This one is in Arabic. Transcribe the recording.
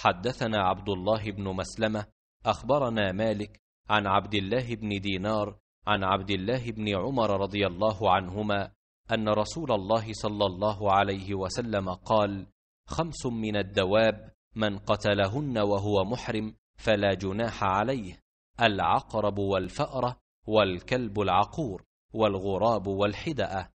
حدثنا عبد الله بن مسلمه اخبرنا مالك عن عبد الله بن دينار عن عبد الله بن عمر رضي الله عنهما ان رسول الله صلى الله عليه وسلم قال خمس من الدواب من قتلهن وهو محرم فلا جناح عليه العقرب والفاره والكلب العقور والغراب والحدأة